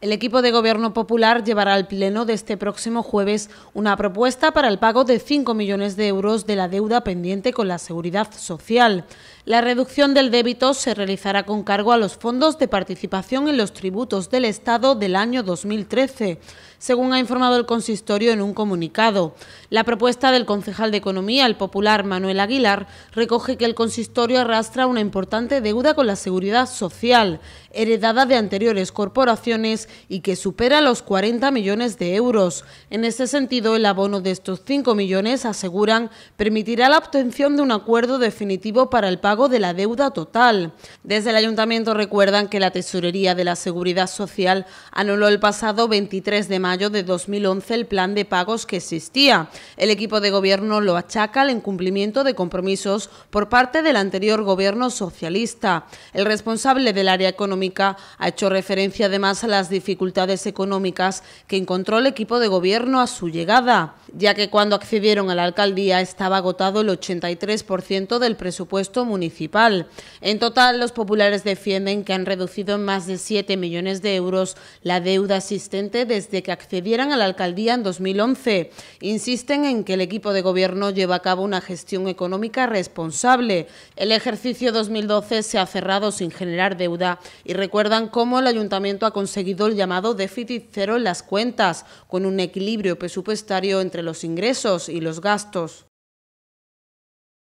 El equipo de Gobierno Popular llevará al Pleno de este próximo jueves una propuesta para el pago de 5 millones de euros de la deuda pendiente con la Seguridad Social. La reducción del débito se realizará con cargo a los fondos de participación en los tributos del Estado del año 2013, según ha informado el consistorio en un comunicado. La propuesta del concejal de Economía, el popular Manuel Aguilar, recoge que el consistorio arrastra una importante deuda con la Seguridad Social, heredada de anteriores corporaciones y que supera los 40 millones de euros. En ese sentido, el abono de estos 5 millones, aseguran, permitirá la obtención de un acuerdo definitivo para el pago de la deuda total. Desde el Ayuntamiento recuerdan que la Tesorería de la Seguridad Social anuló el pasado 23 de mayo de 2011 el plan de pagos que existía. El equipo de gobierno lo achaca al incumplimiento de compromisos por parte del anterior gobierno socialista. El responsable del área económica ha hecho referencia además a las dificultades económicas que encontró el equipo de gobierno a su llegada, ya que cuando accedieron a la alcaldía estaba agotado el 83% del presupuesto municipal. En total, los populares defienden que han reducido en más de 7 millones de euros la deuda existente desde que accedieran a la alcaldía en 2011. Insisten en que el equipo de gobierno lleva a cabo una gestión económica responsable. El ejercicio 2012 se ha cerrado sin generar deuda y recuerdan cómo el ayuntamiento ha conseguido llamado déficit cero en las cuentas, con un equilibrio presupuestario entre los ingresos y los gastos.